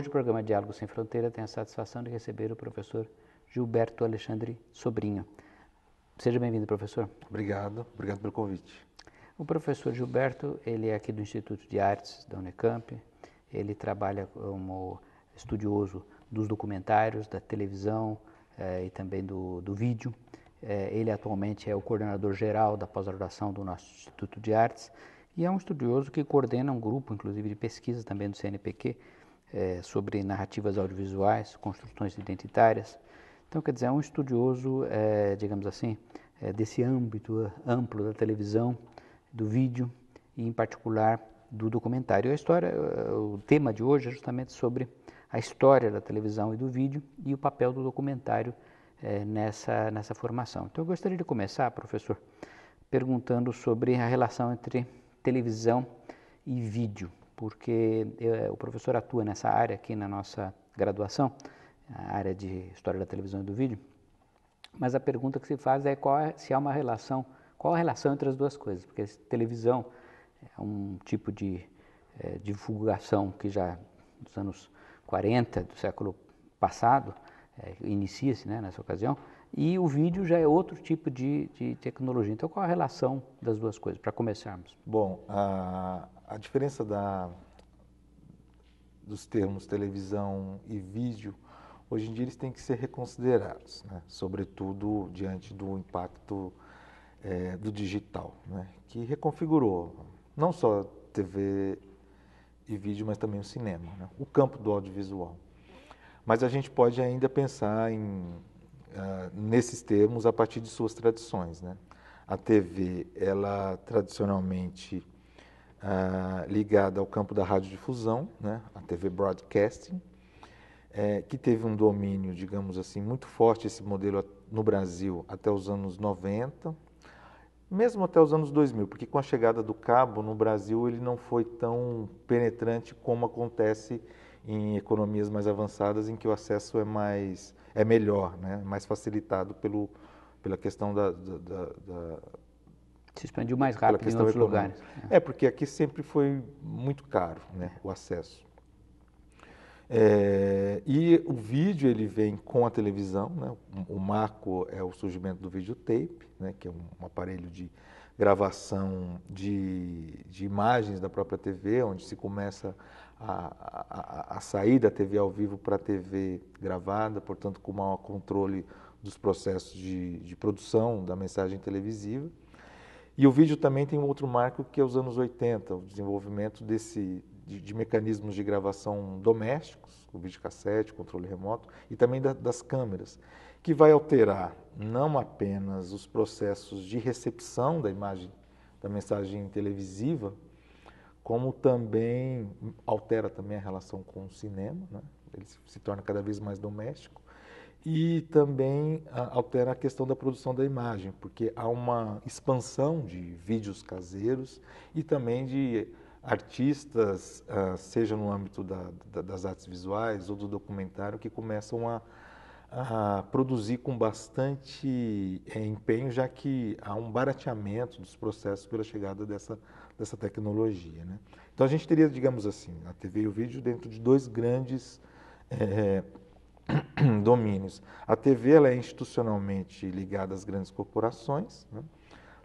Hoje o programa Diálogo Sem Fronteira tem a satisfação de receber o professor Gilberto Alexandre Sobrinho. Seja bem-vindo, professor. Obrigado, obrigado pelo convite. O professor Gilberto, ele é aqui do Instituto de Artes da Unicamp, ele trabalha como estudioso dos documentários, da televisão eh, e também do, do vídeo. Eh, ele atualmente é o coordenador geral da pós-graduação do nosso Instituto de Artes e é um estudioso que coordena um grupo, inclusive, de pesquisa também do CNPq, é, sobre narrativas audiovisuais, construções identitárias. Então, quer dizer, é um estudioso, é, digamos assim, é, desse âmbito é, amplo da televisão, do vídeo e, em particular, do documentário. A história, o tema de hoje é justamente sobre a história da televisão e do vídeo e o papel do documentário é, nessa, nessa formação. Então, eu gostaria de começar, professor, perguntando sobre a relação entre televisão e vídeo porque eu, eh, o professor atua nessa área aqui na nossa graduação, a área de História da Televisão e do Vídeo, mas a pergunta que se faz é, qual é se há uma relação, qual a relação entre as duas coisas, porque televisão é um tipo de é, divulgação que já nos anos 40 do século passado, é, inicia-se né, nessa ocasião, e o vídeo já é outro tipo de, de tecnologia. Então, qual a relação das duas coisas, para começarmos? Bom, a, a diferença da, dos termos televisão e vídeo, hoje em dia eles têm que ser reconsiderados, né? sobretudo diante do impacto é, do digital, né? que reconfigurou não só TV e vídeo, mas também o cinema, né? o campo do audiovisual. Mas a gente pode ainda pensar em ah, nesses termos a partir de suas tradições. Né? A TV, ela tradicionalmente uh, ligada ao campo da radiodifusão, né? a TV Broadcasting, é, que teve um domínio, digamos assim, muito forte esse modelo no Brasil até os anos 90, mesmo até os anos 2000, porque com a chegada do cabo no Brasil ele não foi tão penetrante como acontece em economias mais avançadas, em que o acesso é mais é melhor, né? É mais facilitado pelo, pela questão da, da, da, da se expandiu mais rápido em outros econômica. lugares. É. é, porque aqui sempre foi muito caro né, o acesso. É, e o vídeo ele vem com a televisão, né? o, marco é o surgimento do videotape, né? que é um, um aparelho de gravação de, de, imagens da própria TV, onde se começa a, a, a sair da TV ao vivo para a TV gravada, portanto com maior controle dos processos de, de produção da mensagem televisiva. E o vídeo também tem um outro marco que é os anos 80, o desenvolvimento desse de, de mecanismos de gravação domésticos, o videocassete, controle remoto, e também da, das câmeras, que vai alterar não apenas os processos de recepção da imagem, da mensagem televisiva, como também altera também a relação com o cinema, né? ele se torna cada vez mais doméstico, e também ah, altera a questão da produção da imagem, porque há uma expansão de vídeos caseiros e também de artistas, uh, seja no âmbito da, da, das artes visuais ou do documentário, que começam a, a produzir com bastante é, empenho, já que há um barateamento dos processos pela chegada dessa, dessa tecnologia. Né? Então a gente teria, digamos assim, a TV e o vídeo dentro de dois grandes é, domínios. A TV ela é institucionalmente ligada às grandes corporações, né?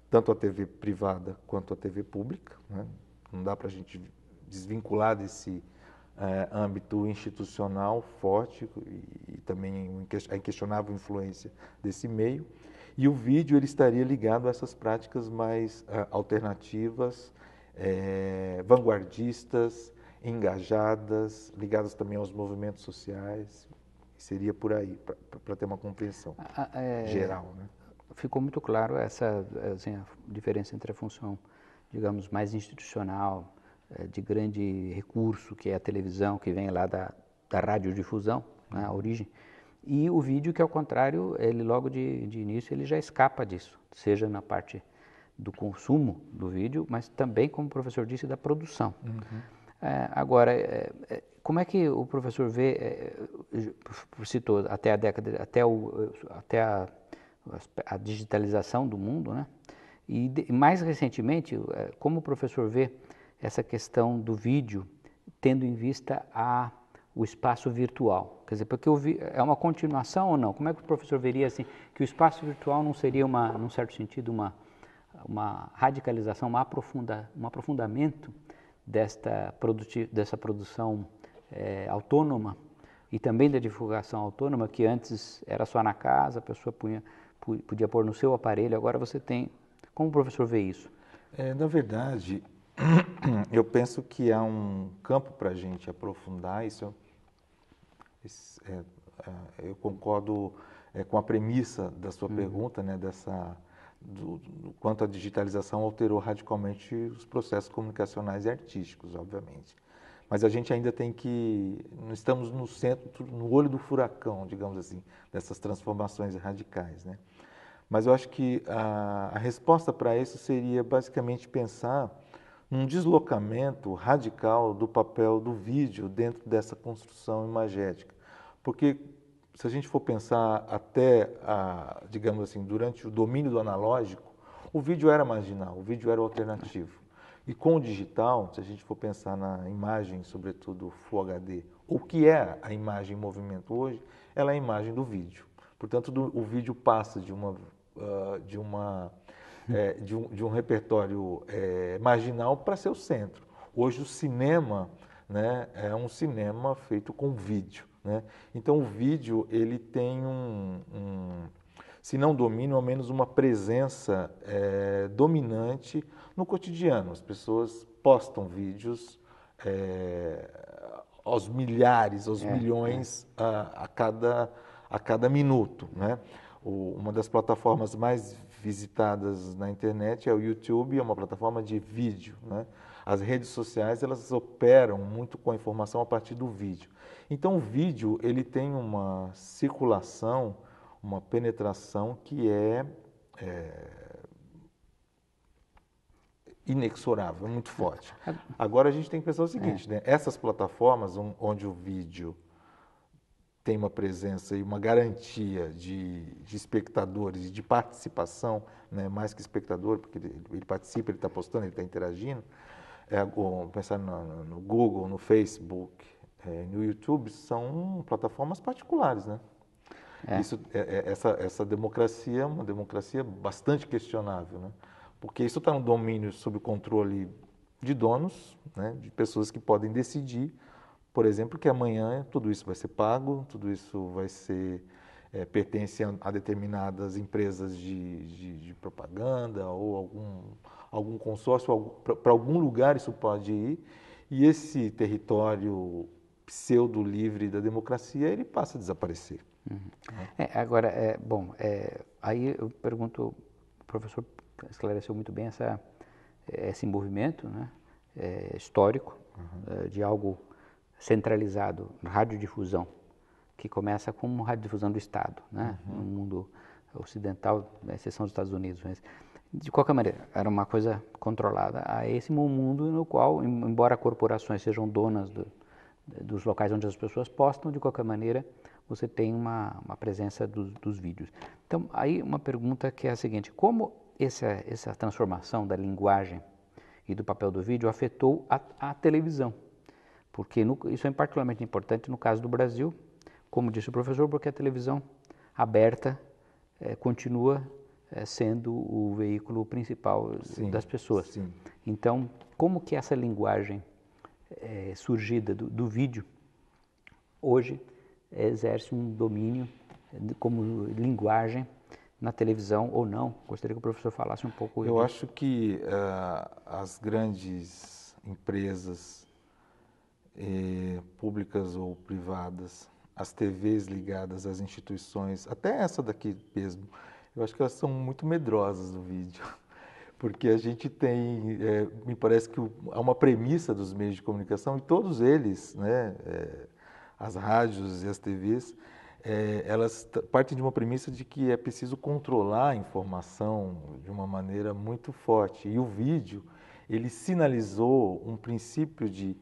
tanto a TV privada quanto a TV pública. Né? não dá para a gente desvincular desse é, âmbito institucional forte e, e também a inquestionável influência desse meio. E o vídeo ele estaria ligado a essas práticas mais uh, alternativas, é, vanguardistas, engajadas, ligadas também aos movimentos sociais. Seria por aí, para ter uma compreensão ah, ah, é, geral. Né? Ficou muito claro essa assim, a diferença entre a função digamos, mais institucional, eh, de grande recurso, que é a televisão, que vem lá da, da radiodifusão, né, a origem. E o vídeo, que ao é contrário, ele logo de, de início, ele já escapa disso, seja na parte do consumo do vídeo, mas também, como o professor disse, da produção. Uhum. É, agora, é, é como é que o professor vê, é, é citou até a década, até, o, até a, a digitalização do mundo, né? E de, mais recentemente, eh, como o professor vê essa questão do vídeo, tendo em vista a, o espaço virtual? Quer dizer, porque vi, é uma continuação ou não? Como é que o professor veria assim, que o espaço virtual não seria, uma, num certo sentido, uma, uma radicalização, uma aprofunda, um aprofundamento desta produti, dessa produção é, autônoma e também da divulgação autônoma, que antes era só na casa, a pessoa punha, podia pôr no seu aparelho, agora você tem como o professor vê isso? É, na verdade, eu penso que há um campo para a gente aprofundar isso. É, é, eu concordo é, com a premissa da sua uhum. pergunta, né, dessa do, do, quanto a digitalização alterou radicalmente os processos comunicacionais e artísticos, obviamente. Mas a gente ainda tem que não estamos no centro, no olho do furacão, digamos assim, dessas transformações radicais, né? Mas eu acho que a, a resposta para isso seria basicamente pensar num deslocamento radical do papel do vídeo dentro dessa construção imagética. Porque se a gente for pensar até, a, digamos assim, durante o domínio do analógico, o vídeo era marginal, o vídeo era o alternativo. E com o digital, se a gente for pensar na imagem, sobretudo Full HD, o que é a imagem em movimento hoje, ela é a imagem do vídeo. Portanto, do, o vídeo passa de uma uh, de, uma, é, de, um, de, um, repertório é, marginal para ser o centro. Hoje o cinema né, é um cinema feito com vídeo. Né? Então o vídeo ele tem um, um se não domínio, ao menos uma presença é, dominante no cotidiano. As pessoas postam vídeos é, aos milhares, aos é, milhões é. a, a, cada, a cada minuto. Né? uma das plataformas mais visitadas na internet é o YouTube, é uma plataforma de vídeo. Né? As redes sociais elas operam muito com a informação a partir do vídeo. Então o vídeo ele tem uma circulação, uma penetração que é, é inexorável, é muito forte. É. Agora a gente tem que pensar o seguinte, é. né? essas plataformas onde o vídeo tem uma presença e uma garantia de, de espectadores e de participação, né, mais que espectador, porque ele, ele participa, ele está postando, ele está interagindo, é, pensar no, no, Google, no Facebook, é, no YouTube, são plataformas particulares, né? É. Isso, é, é, essa, essa democracia é uma democracia bastante questionável, né? porque isso está no domínio sob controle de donos, né? de pessoas que podem decidir por exemplo, que amanhã tudo isso vai ser pago, tudo isso vai ser é, pertence a, a, determinadas empresas de, de, de, propaganda ou algum, algum consórcio, para algum lugar isso pode ir, e esse território pseudo-livre da democracia, ele passa a desaparecer. Uhum. É. agora, é, bom, é, aí eu pergunto, o professor esclareceu muito bem essa, esse envolvimento né, é, histórico uhum. É, de algo centralizado, radiodifusão, que começa como radiodifusão do Estado, né? Uhum. no mundo ocidental, na né, exceção dos Estados Unidos. Mas, de qualquer maneira, era uma coisa controlada a esse mundo no qual, embora corporações sejam donas do, dos locais onde as pessoas postam, de qualquer maneira, você tem uma, uma presença do, dos vídeos. Então, aí uma pergunta que é a seguinte, como essa, essa transformação da linguagem e do papel do vídeo afetou a, a televisão? Porque no, isso é particularmente importante no caso do Brasil, como disse o professor, porque a televisão aberta é, continua é, sendo o veículo principal eh, sim, das pessoas. Sim. Então, como que essa linguagem é, surgida do, do, vídeo hoje exerce um domínio como linguagem na televisão ou não? Gostaria que o professor falasse um pouco. Eu acho que uh, as grandes empresas eh, públicas ou privadas, as TVs ligadas às instituições, até essa daqui mesmo, eu acho que elas são muito medrosas do vídeo, porque a gente tem, eh, me parece que há uma premissa dos meios de comunicação e todos eles, né, eh, as rádios e as TVs, eh, elas partem de uma premissa de que é preciso controlar a informação de uma maneira muito forte. E o vídeo, ele sinalizou um princípio de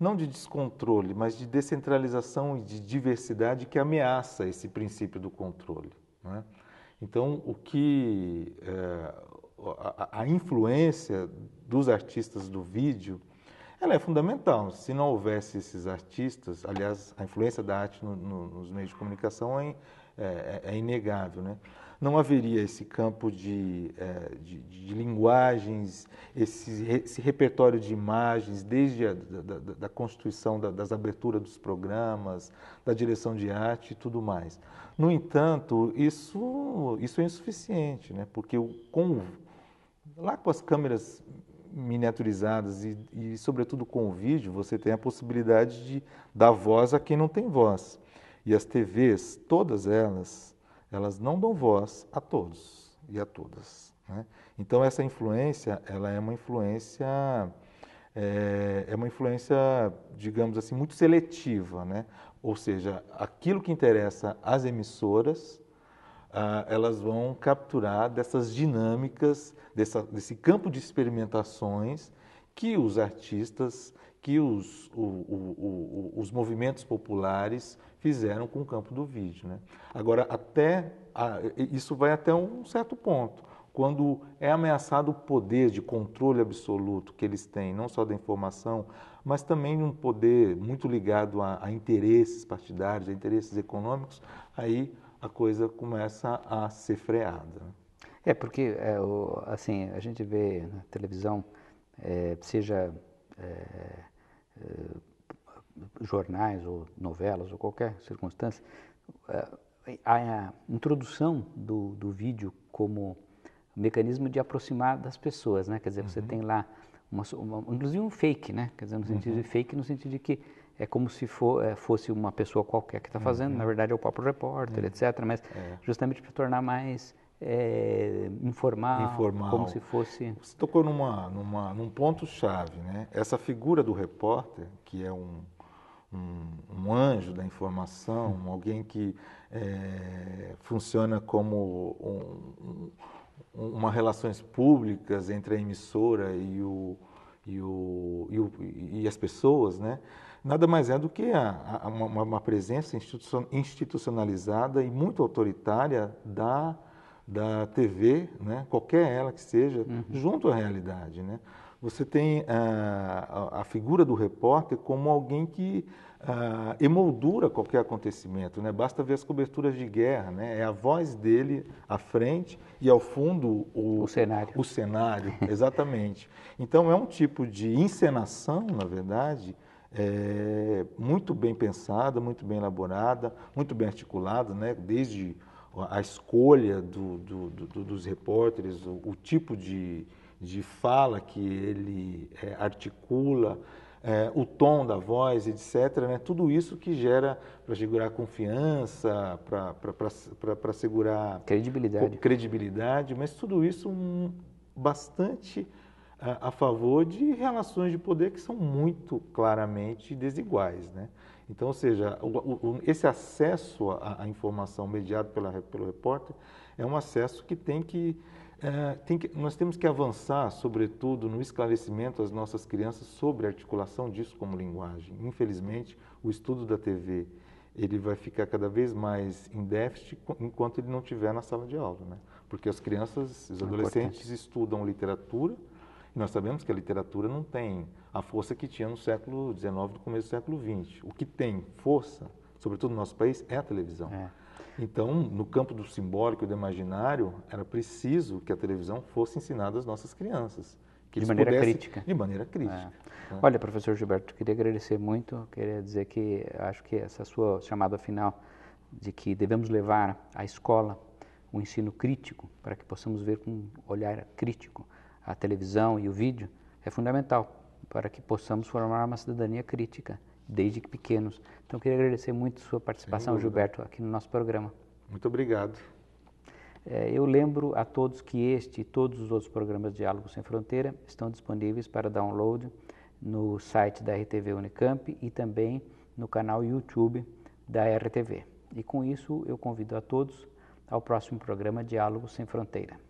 não de descontrole, mas de descentralização e de diversidade que ameaça esse princípio do controle. Né? Então, o que é, a, a, influência dos artistas do vídeo, ela é fundamental. Se não houvesse esses artistas, aliás, a influência da arte no, no, nos meios de comunicação é, é, é inegável, né? não haveria esse campo de, eh, de, de linguagens, esse, esse, repertório de imagens, desde a da, da, constituição da, das aberturas dos programas, da direção de arte e tudo mais. No entanto, isso, isso é insuficiente, né? porque o, com, lá com as câmeras miniaturizadas e, e, sobretudo, com o vídeo, você tem a possibilidade de dar voz a quem não tem voz. E as TVs, todas elas, elas não dão voz a todos e a todas. Né? Então essa influência, ela é uma influência é, é, uma influência, digamos assim, muito seletiva, né? Ou seja, aquilo que interessa às emissoras, ah, elas vão capturar dessas dinâmicas, dessa, desse campo de experimentações que os artistas, que os, o, o, o, os movimentos populares fizeram com o campo do vídeo. Né? Agora, até a, isso vai até um certo ponto. Quando é ameaçado o poder de controle absoluto que eles têm, não só da informação, mas também um poder muito ligado a, a interesses partidários, a interesses econômicos, aí a coisa começa a ser freada. Né? É, porque é, o, assim, a gente vê na televisão, é, seja é, é jornais ou novelas ou qualquer circunstância, eh, a introdução do, do vídeo como mecanismo de aproximar das pessoas, né? Quer dizer, uhum. você tem lá, uma, uma, inclusive um fake, né? Quer dizer, no sentido uhum. de fake, no sentido de que é como se for, é, eh, fosse uma pessoa qualquer que está fazendo, uhum. na verdade é o próprio repórter, é. etc. Mas é. justamente para tornar mais é, informal, informal, como se fosse... Você tocou numa, numa, num ponto-chave, né? Essa figura do repórter, que é um um, um anjo da informação, uhum. alguém que é, funciona como um, um, uma relações públicas entre a emissora e, o, e, o, e, o, e as pessoas, né? nada mais é do que a, a, uma, uma, presença institucionalizada e muito autoritária da, da TV, né? qualquer ela que seja, uhum. junto à realidade. Né? Você tem ah, a, a figura do repórter como alguém que ah, emoldura qualquer acontecimento, né? Basta ver as coberturas de guerra, né? É a voz dele à frente e ao fundo o, o cenário. O cenário, exatamente. então é um tipo de encenação, na verdade, é, muito bem pensada, muito bem elaborada, muito bem articulada, né? Desde a escolha do, do, do, dos repórteres, o, o tipo de de fala que ele é, articula, é, o tom da voz, etc. Né? Tudo isso que gera para segurar confiança, para segurar credibilidade. credibilidade, mas tudo isso um, bastante a, a, favor de relações de poder que são muito claramente desiguais. Né? Então, ou seja, o, o, esse acesso à, informação mediado pela, pelo repórter é um acesso que tem que é, tem que, nós temos que avançar, sobretudo, no esclarecimento às nossas crianças sobre a articulação disso como linguagem. Infelizmente, o estudo da TV ele vai ficar cada vez mais em déficit enquanto ele não tiver na sala de aula, né? Porque as crianças, os adolescentes estudam literatura e nós sabemos que a literatura não tem a força que tinha no século XIX, no começo do século XX. O que tem força, sobretudo no nosso país, é a televisão. É. Então, no campo do simbólico e do imaginário, era preciso que a televisão fosse ensinada às nossas crianças. de maneira pudessem, crítica. De maneira crítica. É. Né? Olha, professor Gilberto, queria agradecer muito, queria dizer que acho que essa sua chamada final de que devemos levar à escola o um ensino crítico para que possamos ver com um olhar crítico a televisão e o vídeo é fundamental para que possamos formar uma cidadania crítica desde pequenos. Então, queria agradecer muito sua participação, Gilberto, aqui no nosso programa. Muito obrigado. É, eu lembro a todos que este e todos os outros programas Diálogo Sem Fronteira estão disponíveis para download no site da RTV Unicamp e também no canal YouTube da RTV. E com isso eu convido a todos ao próximo programa Diálogo Sem Fronteira.